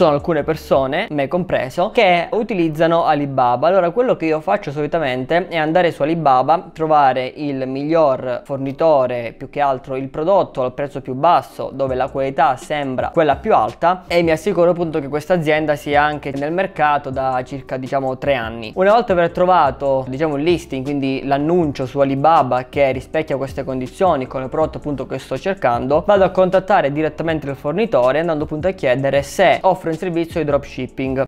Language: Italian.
sono alcune persone, me compreso, che utilizzano Alibaba. Allora quello che io faccio solitamente è andare su Alibaba, trovare il miglior fornitore, più che altro il prodotto al prezzo più basso, dove la qualità sembra quella più alta e mi assicuro appunto che questa azienda sia anche nel mercato da circa diciamo tre anni. Una volta aver trovato diciamo il listing, quindi l'annuncio su Alibaba che rispecchia queste condizioni con il prodotto appunto che sto cercando, vado a contattare direttamente il fornitore andando appunto a chiedere se offre offre in servizio il dropshipping.